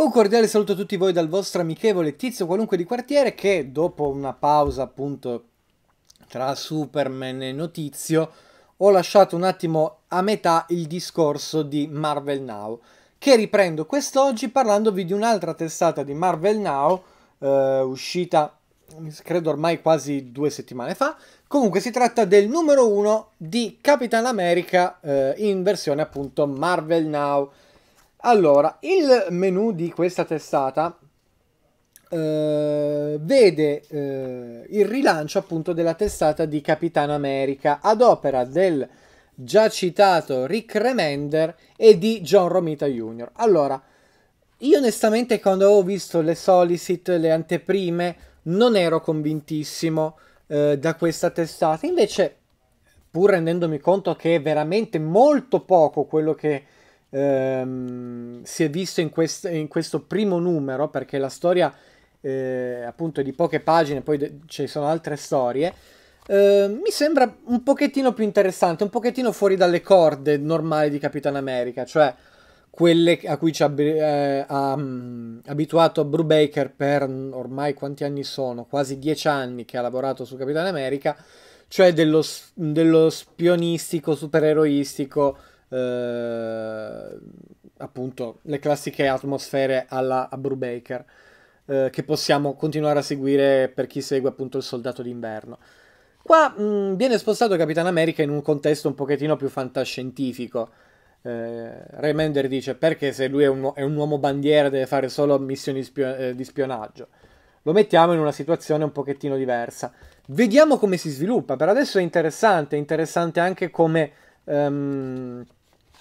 Un cordiale saluto a tutti voi dal vostro amichevole tizio qualunque di quartiere che dopo una pausa appunto tra Superman e Notizio ho lasciato un attimo a metà il discorso di Marvel Now che riprendo quest'oggi parlandovi di un'altra testata di Marvel Now eh, uscita credo ormai quasi due settimane fa comunque si tratta del numero uno di Capitan America eh, in versione appunto Marvel Now allora, il menu di questa testata eh, vede eh, il rilancio appunto della testata di Capitan America ad opera del già citato Rick Remender e di John Romita Jr. Allora, io onestamente quando avevo visto le solicit, le anteprime, non ero convintissimo eh, da questa testata. Invece, pur rendendomi conto che è veramente molto poco quello che ehm, si è visto in, quest- in, questo primo numero, perché la storia eh, appunto è di poche pagine, poi de- ci sono altre storie, eh, mi sembra un pochettino più interessante, un pochettino fuori dalle corde normali di Capitan America, cioè quelle a cui ci eh, ha, eh, um, abituato Brubaker per ormai quanti anni sono, quasi dieci anni che ha lavorato su Capitan America, cioè dello, dello spionistico, supereroistico, eh, appunto le classiche atmosfere alla Brubaker eh, che possiamo continuare a seguire per chi segue appunto il soldato d'inverno. Qua mh, mm, viene spostato Capitan America in un contesto un pochettino più fantascientifico. Eh, Remender dice perché se lui è un, è un, uomo bandiera deve fare solo missioni spio- eh, di spionaggio. Lo mettiamo in una situazione un pochettino diversa. Vediamo come si sviluppa. Per adesso è interessante, è interessante anche come... Um,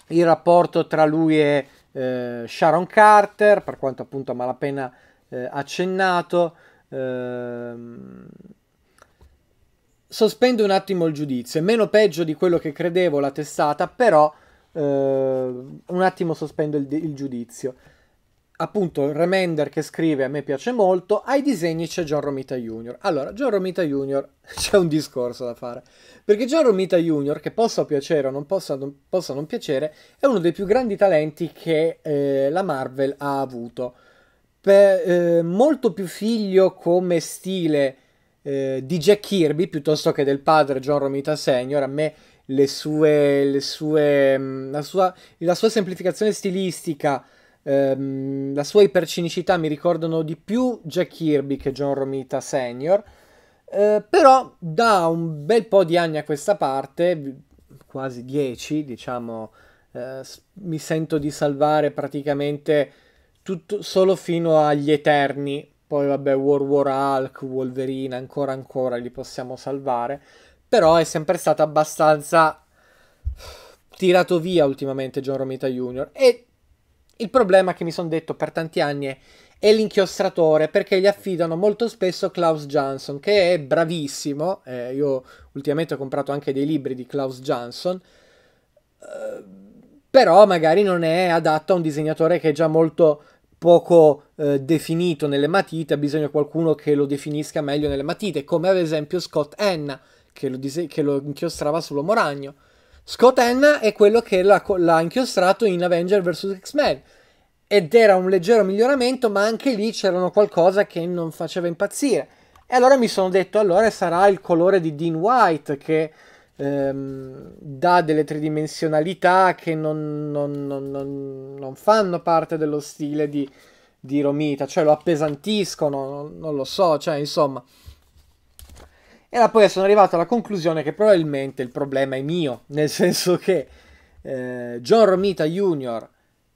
il rapporto tra lui e eh, Sharon Carter, per quanto appunto a malapena eh, accennato. Ehm... Sospendo un attimo il giudizio, è meno peggio di quello che credevo la testata, però eh, un attimo sospendo il, il giudizio appunto Remender che scrive a me piace molto, ai disegni c'è John Romita Jr. Allora, John Romita Jr. c'è un discorso da fare, perché John Romita Jr., che possa piacere o non possa non, possa non piacere, è uno dei più grandi talenti che eh, la Marvel ha avuto. Per, eh, molto più figlio come stile eh, di Jack Kirby piuttosto che del padre John Romita Sr., a me le sue, le sue, mm, la, sua, la sua semplificazione stilistica ehm, la sua ipercinicità mi ricordano di più Jack Kirby che John Romita Senior, eh, però da un bel po' di anni a questa parte, quasi 10 diciamo, eh, mi sento di salvare praticamente tutto, solo fino agli Eterni, poi vabbè World War Hulk, Wolverine, ancora ancora li possiamo salvare, però è sempre stato abbastanza tirato via ultimamente John Romita Jr. E il problema che mi sono detto per tanti anni è è l'inchiostratore perché gli affidano molto spesso Klaus Johnson che è bravissimo eh, io ultimamente ho comprato anche dei libri di Klaus Johnson eh, però magari non è adatto a un disegnatore che è già molto poco eh, definito nelle matite ha bisogno di qualcuno che lo definisca meglio nelle matite come ad esempio Scott Enna che lo, dise- che lo inchiostrava sull'uomo ragno Scott Enna è quello che l'ha, l'ha inchiostrato in Avenger vs. X-Men. Ed era un leggero miglioramento, ma anche lì c'erano qualcosa che non faceva impazzire. E allora mi sono detto, allora sarà il colore di Dean White che ehm, dà delle tridimensionalità che non, non, non, non, fanno parte dello stile di, di Romita, cioè lo appesantiscono, non, lo so, cioè insomma era poi sono arrivato alla conclusione che probabilmente il problema è mio, nel senso che eh, John Romita Jr.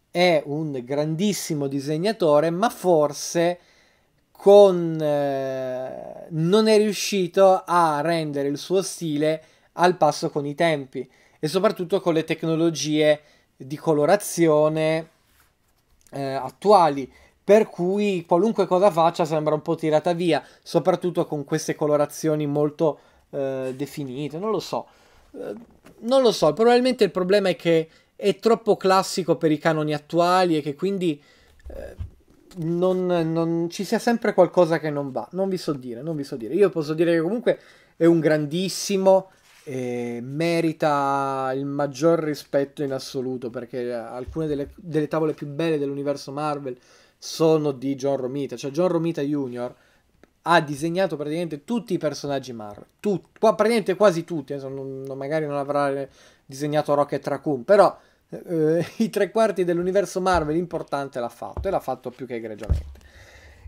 è un grandissimo disegnatore, ma forse con, eh, non è riuscito a rendere il suo stile al passo con i tempi e soprattutto con le tecnologie di colorazione eh, attuali per cui qualunque cosa faccia sembra un po' tirata via, soprattutto con queste colorazioni molto eh, definite, non lo so. Eh, non lo so, probabilmente il problema è che è troppo classico per i canoni attuali e che quindi eh, non, non, ci sia sempre qualcosa che non va. Non vi so dire, non vi so dire. Io posso dire che comunque è un grandissimo e merita il maggior rispetto in assoluto perché eh, alcune delle, delle tavole più belle dell'universo Marvel sono di John Romita, cioè John Romita Jr. ha disegnato praticamente tutti i personaggi Marvel, tut- praticamente quasi tutti, non, magari non avrà disegnato Rocket Raccoon, però eh, i tre quarti dell'universo Marvel importante l'ha fatto e l'ha fatto più che egregiamente.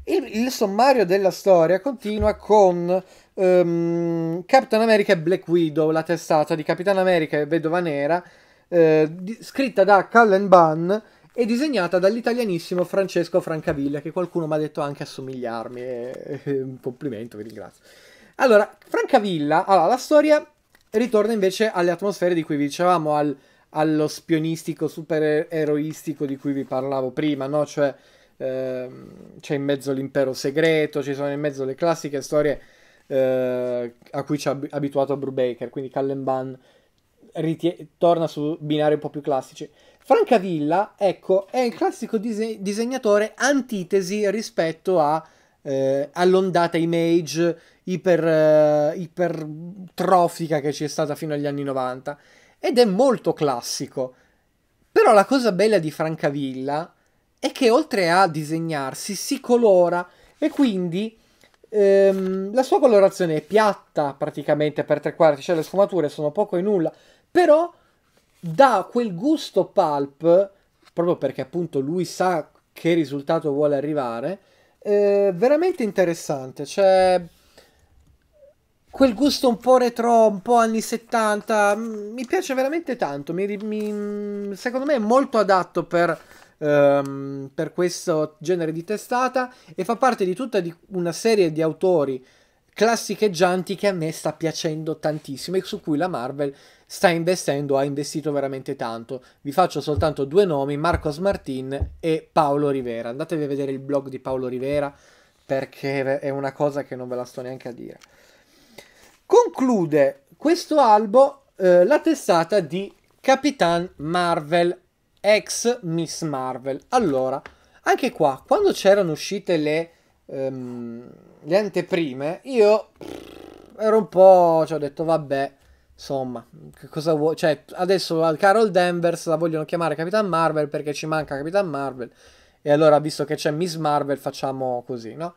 Il, il sommario della storia continua con um, Captain America e Black Widow, la testata di Capitan America e Vedova Nera, eh, di- scritta da Cullen Bunn, e disegnata dall'italianissimo Francesco Francavilla, che qualcuno mi ha detto anche assomigliarmi, e, e, un complimento, vi ringrazio. Allora, Francavilla, allora, la storia ritorna invece alle atmosfere di cui vi dicevamo, al, allo spionistico supereroistico di cui vi parlavo prima, no? Cioè, ehm, c'è in mezzo l'impero segreto, ci sono in mezzo le classiche storie eh, a cui ci ha abituato Brubaker, quindi Callenban torna su binari un po' più classici. Francavilla, ecco, è il classico dise disegnatore antitesi rispetto a, eh, all'ondata image iper, eh, ipertrofica che c'è stata fino agli anni 90 ed è molto classico. Però la cosa bella di Francavilla è che oltre a disegnarsi si colora e quindi ehm, la sua colorazione è piatta praticamente per tre quarti, cioè le sfumature sono poco e nulla, però dà quel gusto pulp, proprio perché appunto lui sa che risultato vuole arrivare, eh, veramente interessante. Cioè, quel gusto un po' retro, un po' anni 70, mm, mi piace veramente tanto. Mi, mi, mm, secondo me è molto adatto per, ehm, per questo genere di testata e fa parte di tutta di una serie di autori classicheggianti che a me sta piacendo tantissimo e su cui la Marvel sta investendo, ha investito veramente tanto. Vi faccio soltanto due nomi, Marcos Martin e Paolo Rivera. Andatevi a vedere il blog di Paolo Rivera perché è una cosa che non ve la sto neanche a dire. Conclude questo albo eh, la testata di Capitan Marvel, ex Miss Marvel. Allora, anche qua, quando c'erano uscite le ehm, le anteprime, io ero un po', ci cioè, ho detto vabbè, insomma, che cosa vuoi, cioè adesso al Carol Danvers la vogliono chiamare Capitan Marvel perché ci manca Capitan Marvel e allora visto che c'è Miss Marvel facciamo così, no?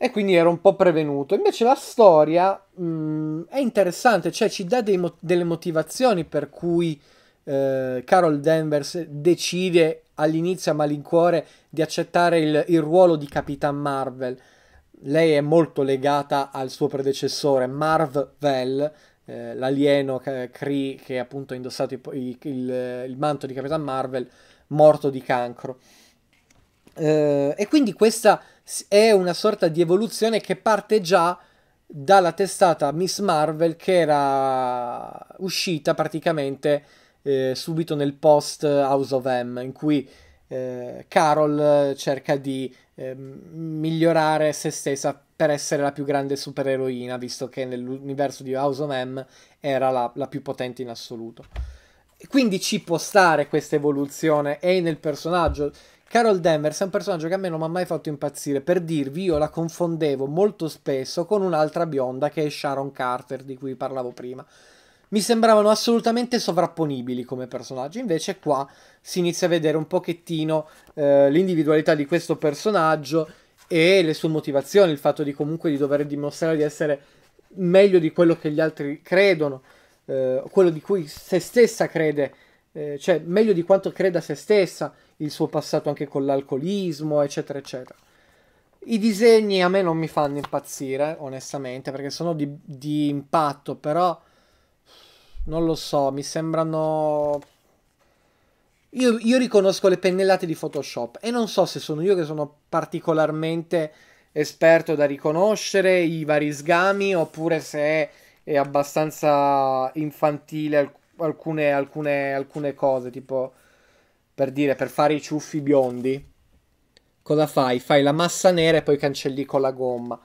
E quindi ero un po' prevenuto. Invece la storia mh, mm, è interessante, cioè ci dà mo- delle motivazioni per cui eh, Carol Danvers decide all'inizio a malincuore di accettare il, il ruolo di Capitan Marvel. Lei è molto legata al suo predecessore, Marv Vell, eh, l'alieno Cree eh, che appunto ha indossato i, i, il, il, manto di Capitan Marvel, morto di cancro. Eh, e quindi questa è una sorta di evoluzione che parte già dalla testata Miss Marvel che era uscita praticamente eh, subito nel post House of M, in cui eh, Carol eh, cerca di eh, migliorare se stessa per essere la più grande supereroina, visto che nell'universo di House of M era la, la più potente in assoluto. Quindi ci può stare questa evoluzione e nel personaggio. Carol Danvers è un personaggio che a me non mi ha mai fatto impazzire. Per dirvi, io la confondevo molto spesso con un'altra bionda che è Sharon Carter, di cui parlavo prima mi sembravano assolutamente sovrapponibili come personaggi. Invece qua si inizia a vedere un pochettino eh, l'individualità di questo personaggio e le sue motivazioni, il fatto di comunque di dover dimostrare di essere meglio di quello che gli altri credono, eh, quello di cui se stessa crede, eh, cioè meglio di quanto creda se stessa, il suo passato anche con l'alcolismo, eccetera, eccetera. I disegni a me non mi fanno impazzire, onestamente, perché sono di, di impatto, però non lo so, mi sembrano... Io, io, riconosco le pennellate di Photoshop e non so se sono io che sono particolarmente esperto da riconoscere i vari sgami oppure se è abbastanza infantile alcune, alcune, alcune cose, tipo per dire per fare i ciuffi biondi. Cosa fai? Fai la massa nera e poi cancelli con la gomma.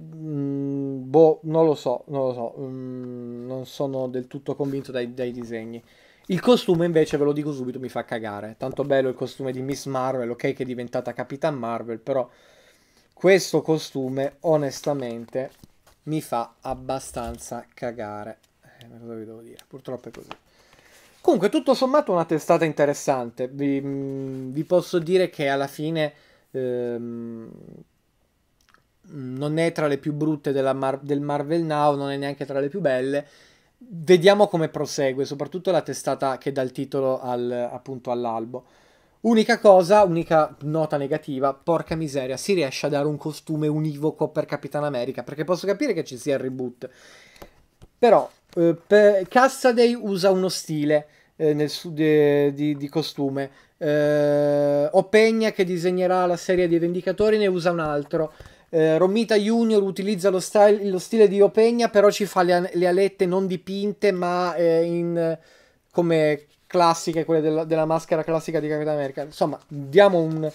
Mm, boh, non lo so, non lo so, mm, non sono del tutto convinto dai, dai, disegni. Il costume invece, ve lo dico subito, mi fa cagare. Tanto bello il costume di Miss Marvel, ok che è diventata Capitan Marvel, però questo costume onestamente mi fa abbastanza cagare. Eh, cosa vi devo dire? Purtroppo è così. Comunque, tutto sommato una testata interessante. Vi, mm, vi posso dire che alla fine... Ehm, non è tra le più brutte Mar- del Marvel Now, non è neanche tra le più belle. Vediamo come prosegue, soprattutto la testata che dà il titolo al, appunto all'albo. Unica cosa, unica nota negativa, porca miseria, si riesce a dare un costume univoco per Capitan America, perché posso capire che ci sia il reboot. Però eh, per Cassaday usa uno stile eh, nel, di, di, di, costume, eh, Opegna che disegnerà la serie dei Vendicatori ne usa un altro. Eh, Romita Junior utilizza lo, style, lo, stile di Opegna, però ci fa le, le alette non dipinte, ma eh, in, come classiche, quelle della, della, maschera classica di Capitan America. Insomma, diamo un,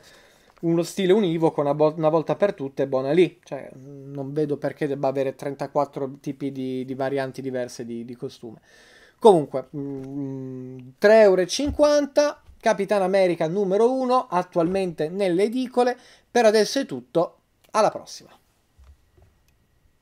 uno stile univoco una, bo- una, volta per tutte, buona lì. Cioè, non vedo perché debba avere 34 tipi di, di varianti diverse di, di costume. Comunque, 3,50€, mm, Capitan America numero 1, attualmente nelle edicole. Per adesso è tutto, alla prossima!